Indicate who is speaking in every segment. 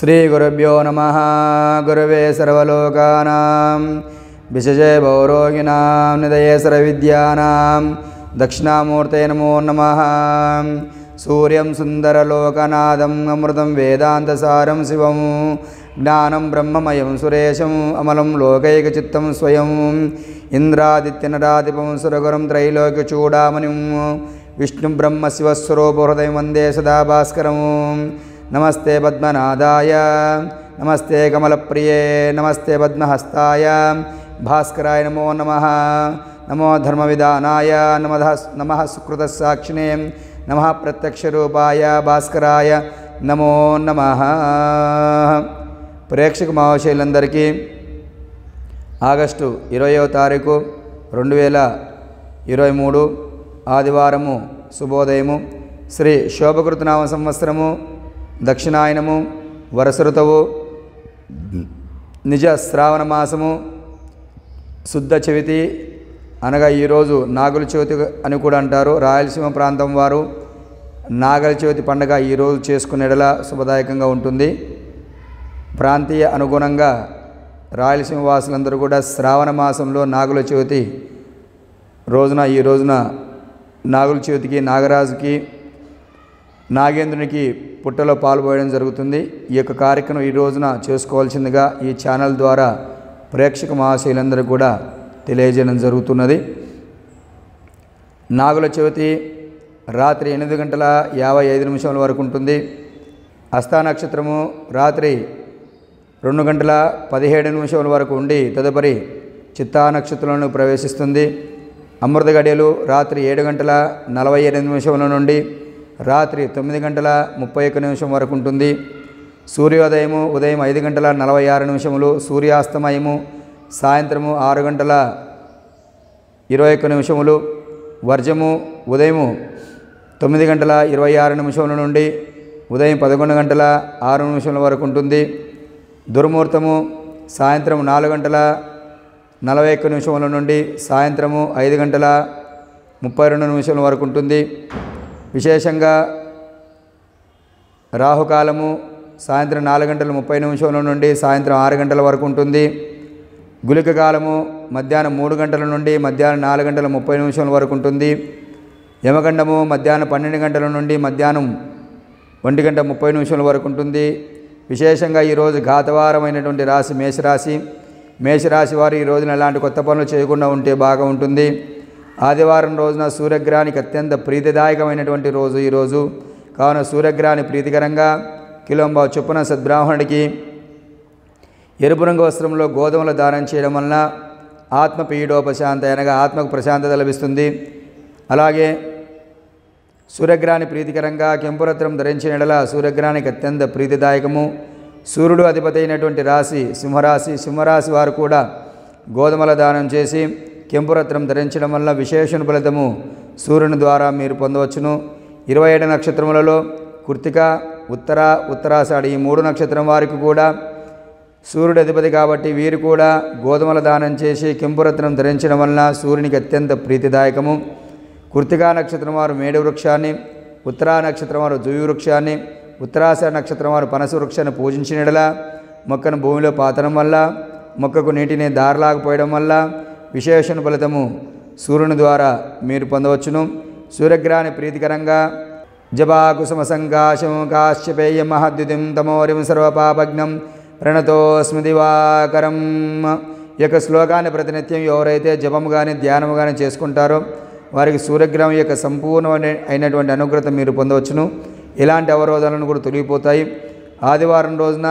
Speaker 1: శ్రీ श्रीगुरुभ्यो नमः गुरवे सर्वलोकानां विशजे भौरोगिणां निदये सर्वविद्यानां दक्षिणामूर्ते నమో నమ సూర్యం సుందరలోకనాదం అమృతం వేదాంతసారం శివం జ్ఞానం బ్రహ్మమయం సురేశం అమలం లోకైకచిత్తం స్వయం ఇంద్రాదిత్యనరాధిపం సురగురం త్రైలోక్య చూడామణిం విష్ణు బ్రహ్మ శివస్వరూప హృదయం వందే సదాభాస్కరం నమస్తే పద్మనాదాయ నమస్తే కమలప్రియే నమస్తే పద్మహస్తాయ భాస్కరాయ నమో నమ నమో విధానాయ నమ నమ సుకృతసాక్షిణే నమ ప్రత్యక్షరూపాయ భాస్కరాయ నమో నమ ప్రేక్షక మహాశైలందరికీ ఆగస్టు ఇరవయో తారీఖు రెండు వేల ఇరవై మూడు ఆదివారము శుభోదయము శ్రీ శోభకృతనామ సంవత్సరము దక్షిణాయనము వరస ఋతువు నిజ శ్రావణ మాసము శుద్ధ చవితి అనగా ఈరోజు నాగుల చవితి అని కూడా అంటారు రాయలసీమ ప్రాంతం వారు నాగల చవితి పండుగ ఈరోజు చేసుకునేడలా శుభదాయకంగా ఉంటుంది ప్రాంతీయ అనుగుణంగా రాయలసీమ వాసులందరూ కూడా శ్రావణ మాసంలో నాగుల చవితి రోజున ఈ రోజున నాగుల చవితికి నాగరాజుకి నాగేంద్రునికి పుట్టలో పాల్పోయడం జరుగుతుంది ఈ యొక్క కార్యక్రమం ఈ రోజున చేసుకోవాల్సిందిగా ఈ ఛానల్ ద్వారా ప్రేక్షక మహాశైలందరూ కూడా తెలియజేయడం జరుగుతున్నది నాగుల చవితి రాత్రి ఎనిమిది గంటల యాభై ఐదు నిమిషాల వరకు ఉంటుంది హస్తా నక్షత్రము రాత్రి రెండు గంటల పదిహేడు నిమిషాల వరకు ఉండి తదుపరి చిత్తా నక్షత్రంలో ప్రవేశిస్తుంది అమృత గడియలు రాత్రి ఏడు గంటల నలభై ఎనిమిది నిమిషముల నుండి రాత్రి తొమ్మిది గంటల ముప్పై ఒక్క నిమిషం వరకు ఉంటుంది సూర్యోదయము ఉదయం ఐదు గంటల నలభై ఆరు నిమిషములు సూర్యాస్తమయము సాయంత్రము ఆరు గంటల ఇరవై ఒక్క నిమిషములు వర్జము ఉదయము తొమ్మిది గంటల ఇరవై ఆరు నిమిషముల నుండి ఉదయం పదకొండు గంటల ఆరు నిమిషముల వరకు ఉంటుంది దుర్ముహూర్తము సాయంత్రం నాలుగు గంటల నలభై ఒక్క నిమిషముల నుండి సాయంత్రము ఐదు గంటల ముప్పై రెండు నిమిషముల వరకు ఉంటుంది విశేషంగా రాహుకాలము సాయంత్రం నాలుగు గంటల ముప్పై నిమిషంల నుండి సాయంత్రం ఆరు గంటల వరకు ఉంటుంది గులిక కాలము మధ్యాహ్నం మూడు గంటల నుండి మధ్యాహ్నం నాలుగు గంటల ముప్పై నిమిషాల వరకు ఉంటుంది యమగండము మధ్యాహ్నం పన్నెండు గంటల నుండి మధ్యాహ్నం ఒంటి గంట ముప్పై నిమిషాల వరకు ఉంటుంది విశేషంగా ఈరోజు ఘాతవారమైనటువంటి రాశి మేషరాశి మేషరాశి వారు ఈ రోజున ఎలాంటి కొత్త పనులు చేయకుండా ఉంటే బాగా ఉంటుంది ఆదివారం రోజున సూర్యగ్రహానికి అత్యంత ప్రీతిదాయకమైనటువంటి రోజు ఈరోజు కావున సూర్యగ్రహాన్ని ప్రీతికరంగా కిలోంబా చొప్పున సద్బ్రాహ్మణుడికి ఎరుపు రంగు వస్త్రంలో గోధుమలు దానం చేయడం వలన ఆత్మ పీడోపశాంత అనగా ఆత్మకు ప్రశాంతత లభిస్తుంది అలాగే సూర్యగ్రహాన్ని ప్రీతికరంగా కెంపురత్రం ధరించిన ఎడల సూర్యగ్రహానికి అత్యంత ప్రీతిదాయకము సూర్యుడు అధిపతి అయినటువంటి రాశి సింహరాశి సింహరాశి వారు కూడా గోధుమల దానం చేసి కెంపురత్నం ధరించడం వల్ల విశేషణ ఫలితము సూర్యుని ద్వారా మీరు పొందవచ్చును ఇరవై ఏడు నక్షత్రములలో కృతిక ఉత్తర ఉత్తరాషాఢ ఈ మూడు నక్షత్రం వారికి కూడా సూర్యుడు అధిపతి కాబట్టి వీరు కూడా గోధుమల దానం చేసి కెంపురత్నం ధరించడం వలన సూర్యునికి అత్యంత ప్రీతిదాయకము కృతికా నక్షత్రం వారు మేడి వృక్షాన్ని ఉత్తరా నక్షత్రం వారు జుయు వృక్షాన్ని ఉత్తరాశ నక్షత్రం వారు పనస వృక్షాన్ని పూజించినడలా మొక్కను భూమిలో పాతడం వల్ల మొక్కకు నీటిని దారలాగపోయడం వల్ల విశేషణ ఫలితము సూర్యుని ద్వారా మీరు పొందవచ్చును సూర్యగ్రహాన్ని ప్రీతికరంగా జపాకుసుమ సంకాశం కాశ్యపేయ మహద్యుతిం తమోరిం సర్వపాపజ్ఞం ప్రణతో స్మృతివాకరం యొక్క శ్లోకాన్ని ప్రతినిత్యం ఎవరైతే జపము కానీ ధ్యానము కానీ చేసుకుంటారో వారికి సూర్యగ్రహం యొక్క సంపూర్ణమైన అయినటువంటి అనుగ్రహత మీరు పొందవచ్చును ఇలాంటి అవరోధాలను కూడా తొలగిపోతాయి ఆదివారం రోజున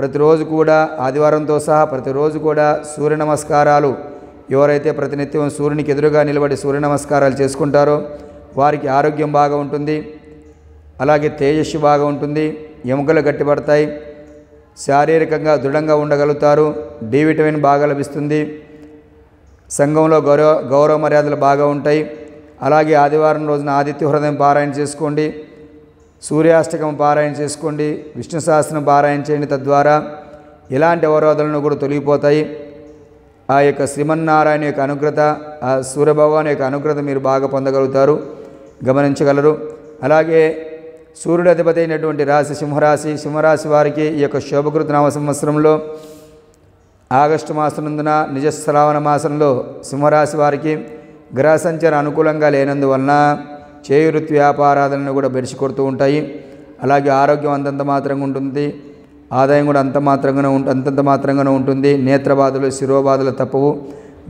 Speaker 1: ప్రతిరోజు కూడా ఆదివారంతో సహా ప్రతిరోజు కూడా సూర్య నమస్కారాలు ఎవరైతే ప్రతినిత్యం సూర్యునికి ఎదురుగా నిలబడి సూర్య నమస్కారాలు చేసుకుంటారో వారికి ఆరోగ్యం బాగా ఉంటుంది అలాగే తేజస్సు బాగా ఉంటుంది ఎముకలు గట్టిపడతాయి శారీరకంగా దృఢంగా ఉండగలుగుతారు డి విటమిన్ బాగా లభిస్తుంది సంఘంలో గౌరవ గౌరవ మర్యాదలు బాగా ఉంటాయి అలాగే ఆదివారం రోజున ఆదిత్య హృదయం పారాయణ చేసుకోండి సూర్యాష్టకం పారాయణ చేసుకోండి విష్ణు సహస్రం పారాయణ చేయండి తద్వారా ఇలాంటి అవరోధాలను కూడా తొలగిపోతాయి ఆ యొక్క శ్రీమన్నారాయణ యొక్క అనుగ్రత ఆ సూర్యభగవాన్ యొక్క అనుగ్రత మీరు బాగా పొందగలుగుతారు గమనించగలరు అలాగే సూర్యుడు అధిపతి అయినటువంటి రాశి సింహరాశి సింహరాశి వారికి ఈ యొక్క శోభకృత నామ సంవత్సరంలో ఆగస్టు మాసనందున నిజశ్రావణ మాసంలో సింహరాశి వారికి గ్రహ సంచార అనుకూలంగా లేనందువలన చేయువృత్తి వ్యాపారాధనను కూడా బెడిచి కొడుతూ ఉంటాయి అలాగే ఆరోగ్యం అంతంత మాత్రంగా ఉంటుంది ఆదాయం కూడా అంత మాత్రంగానే ఉంటు అంతంత మాత్రంగానే ఉంటుంది నేత్రబాధలు శిరోబాధలు తప్పవు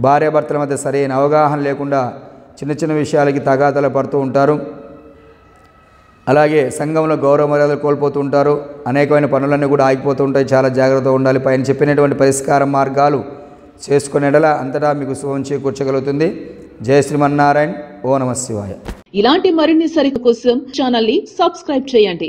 Speaker 1: భార్యాభర్తల మధ్య సరైన అవగాహన లేకుండా చిన్న చిన్న విషయాలకి తగాదాలు పడుతూ ఉంటారు అలాగే సంఘంలో గౌరవ మర్యాదలు కోల్పోతూ ఉంటారు అనేకమైన పనులన్నీ కూడా ఆగిపోతూ ఉంటాయి చాలా జాగ్రత్తగా ఉండాలి పైన చెప్పినటువంటి పరిష్కార మార్గాలు చేసుకునేటలా అంతటా మీకు శుభం చేకూర్చగలుగుతుంది జయ శ్రీమన్నారాయణ ఓ నమ శివాయ ఇలాంటి మరిన్ని సరిక కోసం ఛానల్ని సబ్స్క్రైబ్ చేయండి